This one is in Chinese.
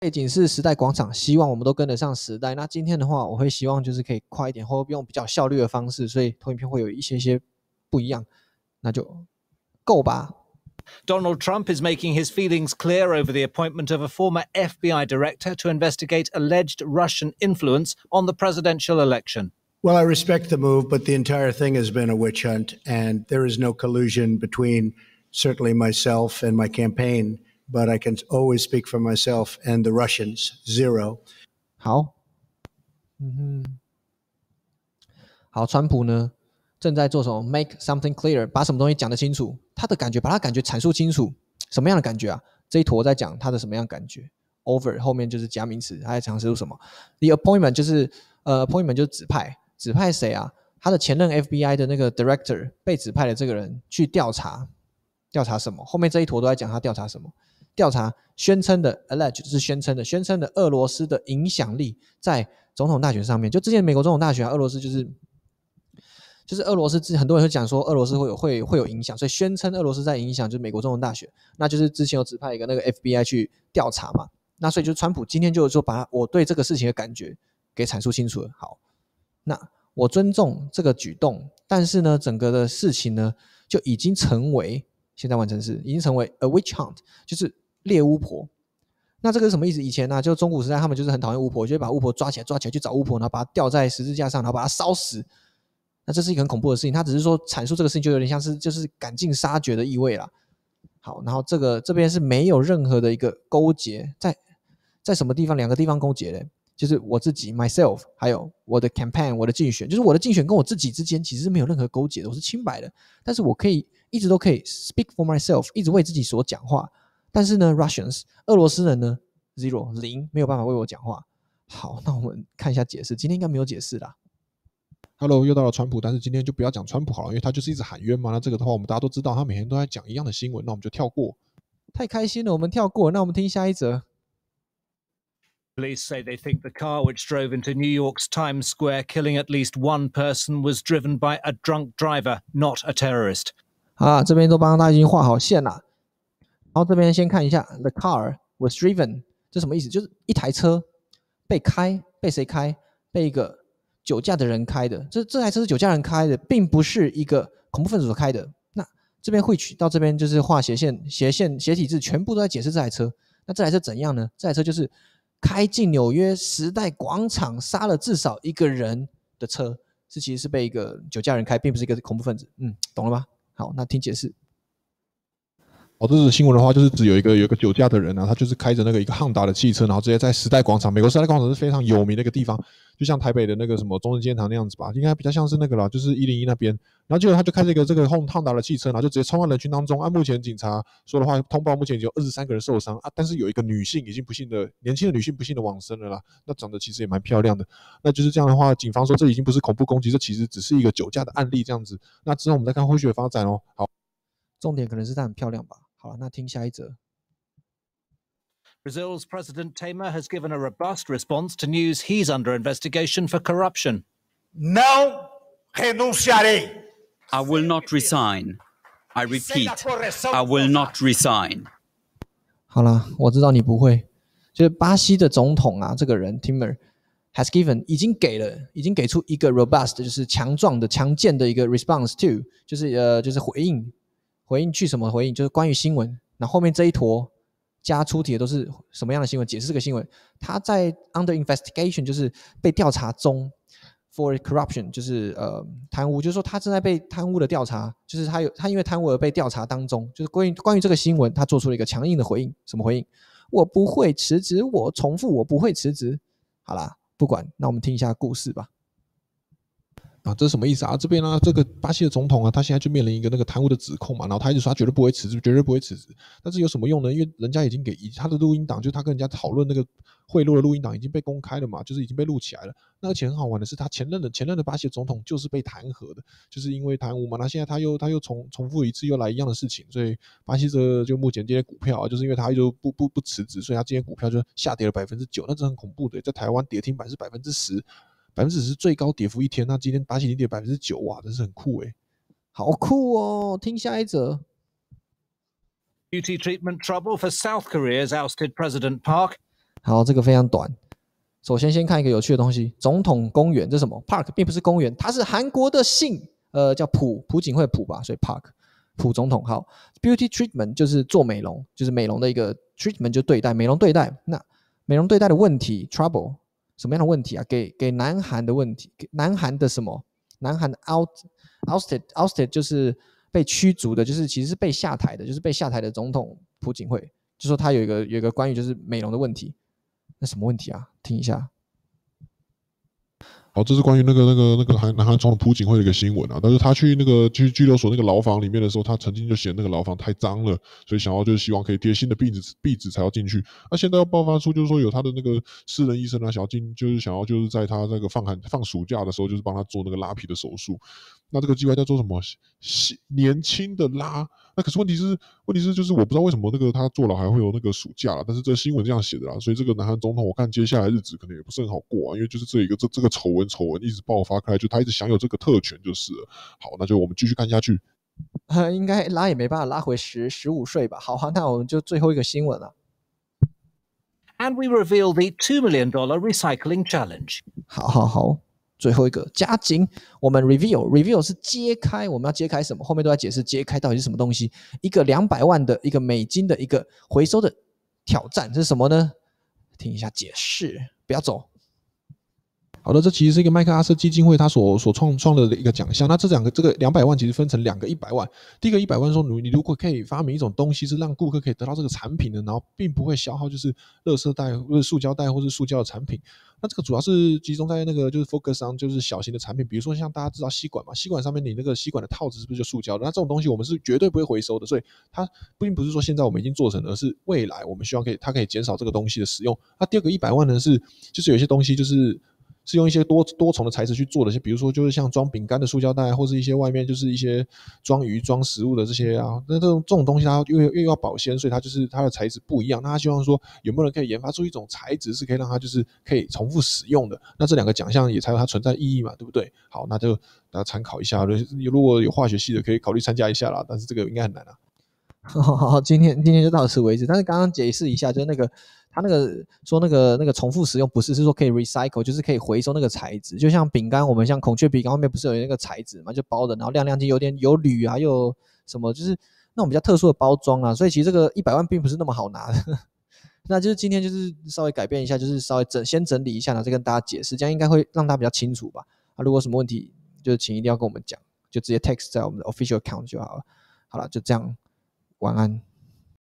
背景是时代广场，希望我们都跟得上时代。那今天的话，我会希望就是可以快一点，或用比较效率的方式，所以投影片会有一些些不一样。那就够吧。Donald Trump is making his feelings clear over the appointment of a former FBI director to investigate alleged Russian influence on the presidential election. Well, I respect the move, but the entire thing has been a witch hunt, and there is no collusion between certainly myself and my campaign. But I can always speak for myself and the Russians. Zero. 好，嗯哼，好。川普呢正在做什么？Make something clear，把什么东西讲得清楚。他的感觉，把他感觉阐述清楚。什么样的感觉啊？这一坨在讲他的什么样感觉？Over 后面就是加名词，他在试出什么？The appointment 就是呃 appointment 就是指派，指派谁啊？他的前任 FBI 的那个 director 被指派的这个人去调查，调查什么？后面这一坨都在讲他调查什么。调查宣称的，allege 是宣称的，宣称的俄罗斯的影响力在总统大选上面。就之前美国总统大选，俄罗斯就是，就是俄罗斯之很多人会讲说俄罗斯会有会会有影响，所以宣称俄罗斯在影响就是美国总统大选。那就是之前有指派一个那个 FBI 去调查嘛，那所以就川普今天就说把我对这个事情的感觉给阐述清楚。了。好，那我尊重这个举动，但是呢，整个的事情呢就已经成为现在完成时，已经成为 a witch hunt，就是。猎巫婆，那这个是什么意思？以前呢，就中古时代，他们就是很讨厌巫婆，就会把巫婆抓起来，抓起来去找巫婆，然后把她吊在十字架上，然后把她烧死。那这是一个很恐怖的事情。他只是说阐述这个事情，就有点像是就是赶尽杀绝的意味了。好，然后这个这边是没有任何的一个勾结，在在什么地方两个地方勾结的？就是我自己 （myself） 还有我的 campaign，我的竞选，就是我的竞选跟我自己之间其实是没有任何勾结的，我是清白的。但是我可以一直都可以 speak for myself，一直为自己所讲话。但是呢，Russians，俄罗斯人呢，Zero 零没有办法为我讲话。好，那我们看一下解释。今天应该没有解释啦。Hello，又到了川普，但是今天就不要讲川普好了，因为他就是一直喊冤嘛。那这个的话，我们大家都知道，他每天都在讲一样的新闻，那我们就跳过。太开心了，我们跳过。那我们听下一则。Police say they think the car which drove into New York's Times Square, killing at least one person, was driven by a drunk driver, not a terrorist. 啊，这边都帮他已经画好线了。然后这边先看一下，The car was driven，这什么意思？就是一台车被开，被谁开？被一个酒驾的人开的。这这台车是酒驾人开的，并不是一个恐怖分子所开的。那这边会取到这边就是画斜线，斜线斜体字全部都在解释这台车。那这台车怎样呢？这台车就是开进纽约时代广场杀了至少一个人的车，是其实是被一个酒驾人开，并不是一个恐怖分子。嗯，懂了吧？好，那听解释。哦，这是新闻的话，就是指有一个有一个酒驾的人啊，他就是开着那个一个汉达的汽车，然后直接在时代广场，美国时代广场是非常有名的一个地方，就像台北的那个什么中正纪念堂那样子吧，应该比较像是那个了，就是一零一那边。然后结果他就开着一个这个汉汉达的汽车，然后就直接冲到人群当中。啊，目前警察说的话通报，目前已经有二十三个人受伤啊，但是有一个女性已经不幸的年轻的女性不幸的往生了啦。那长得其实也蛮漂亮的，那就是这样的话，警方说这已经不是恐怖攻击，这其实只是一个酒驾的案例这样子。那之后我们再看后续的发展哦。好，重点可能是她很漂亮吧。好，那听下一则。Brazil's President Temer has given a robust response to news he's under investigation for corruption. Não renunciarei. I will not resign. I repeat, I will not resign. 好了，我知道你不会。就是巴西的总统啊，这个人 Temer has given 已经给了，已经给出一个 robust，就是强壮的、强健的一个 response to，就是呃，就是回应回应去什么回应？就是关于新闻，那后面这一坨加出题的都是什么样的新闻？解释这个新闻，他在 under investigation，就是被调查中；for corruption，就是呃贪污，就是说他正在被贪污的调查，就是他有他因为贪污而被调查当中。就是关于关于这个新闻，他做出了一个强硬的回应，什么回应？我不会辞职，我重复，我不会辞职。好啦，不管，那我们听一下故事吧。啊，这是什么意思啊？这边啊，这个巴西的总统啊，他现在就面临一个那个贪污的指控嘛，然后他一直说他绝对不会辞职，绝对不会辞职。但是有什么用呢？因为人家已经给他的录音档，就是他跟人家讨论那个贿赂的录音档已经被公开了嘛，就是已经被录起来了。那而且很好玩的是，他前任的前任的巴西总统就是被弹劾的，就是因为贪污嘛。那现在他又他又重重复一次，又来一样的事情，所以巴西这就目前这些股票啊，就是因为他就不不不辞职，所以他这些股票就下跌了百分之九，那这很恐怖的，在台湾跌停板是百分之十。百分之十最高跌幅一天，那今天打起你跌百分之九哇，真是很酷哎，好酷哦！听下一则。Beauty treatment trouble for South Korea's ousted president Park。好，这个非常短。首先，先看一个有趣的东西，总统公园，这什么？Park 并不是公园，它是韩国的姓，呃，叫朴朴槿惠朴吧，所以 Park 朴总统。好，Beauty treatment 就是做美容，就是美容的一个 treatment 就对待美容对待，那美容对待的问题 trouble。什么样的问题啊？给给南韩的问题，给南韩的什么？南韩的 out ousted ousted 就是被驱逐的，就是其实是被下台的，就是被下台的总统朴槿惠，就说他有一个有一个关于就是美容的问题，那什么问题啊？听一下。好，这是关于那个、那个、那个韩南韩聪的朴槿惠的一个新闻啊。但是他去那个去拘留所那个牢房里面的时候，他曾经就嫌那个牢房太脏了，所以想要就是希望可以贴新的壁纸，壁纸才要进去。那现在要爆发出就是说有他的那个私人医生啊，想要进就是想要就是在他那个放寒放暑假的时候，就是帮他做那个拉皮的手术。那这个机关叫做什么？年轻的拉。那可是问题是，问题是就是我不知道为什么那个他坐牢还会有那个暑假了。但是这新闻这样写的啦，所以这个南韩总统，我看接下来日子可能也不是很好过啊，因为就是这一个这这个丑闻丑闻一直爆发开来，就他一直享有这个特权就是。好，那就我们继续看下去。应该拉也没办法拉回十十五岁吧。好啊，那我们就最后一个新闻了。And we reveal the two million dollar recycling challenge。好好好。最后一个加紧，我们 reveal，reveal 是揭开，我们要揭开什么？后面都在解释揭开到底是什么东西。一个两百万的一个美金的一个回收的挑战，这是什么呢？听一下解释，不要走。好的，这其实是一个麦克阿瑟基金会，它所所创创的一个奖项。那这两个，这个两百万其实分成两个一百万。第一个一百万说，你你如果可以发明一种东西，是让顾客可以得到这个产品的，然后并不会消耗，就是热圾袋或者塑胶袋或者塑胶的产品。那这个主要是集中在那个就是 focus 上，就是小型的产品，比如说像大家知道吸管嘛，吸管上面你那个吸管的套子是不是就塑胶的？那这种东西我们是绝对不会回收的。所以它并不是说现在我们已经做成了，是未来我们需要可以它可以减少这个东西的使用。那第二个一百万呢是，就是有些东西就是。是用一些多多重的材质去做的，比如说就是像装饼干的塑胶袋或是一些外面就是一些装鱼、装食物的这些啊。那这种这种东西它又又又要保鲜，所以它就是它的材质不一样。那他希望说有没有人可以研发出一种材质，是可以让它就是可以重复使用的。那这两个奖项也才有它存在意义嘛，对不对？好，那就大家参考一下。如如果有化学系的，可以考虑参加一下啦。但是这个应该很难啊。好，今天今天就到此为止。但是刚刚解释一下，就是那个。他那个说那个那个重复使用不是，是说可以 recycle，就是可以回收那个材质，就像饼干，我们像孔雀饼干外面不是有那个材质嘛，就包的，然后亮亮晶，有点有铝啊，又什么，就是那种比较特殊的包装啊。所以其实这个一百万并不是那么好拿的。那就是今天就是稍微改变一下，就是稍微整先整理一下，然后再跟大家解释，这样应该会让他比较清楚吧。啊，如果什么问题，就是请一定要跟我们讲，就直接 text 在我们的 official account 就好了。好了，就这样，晚安。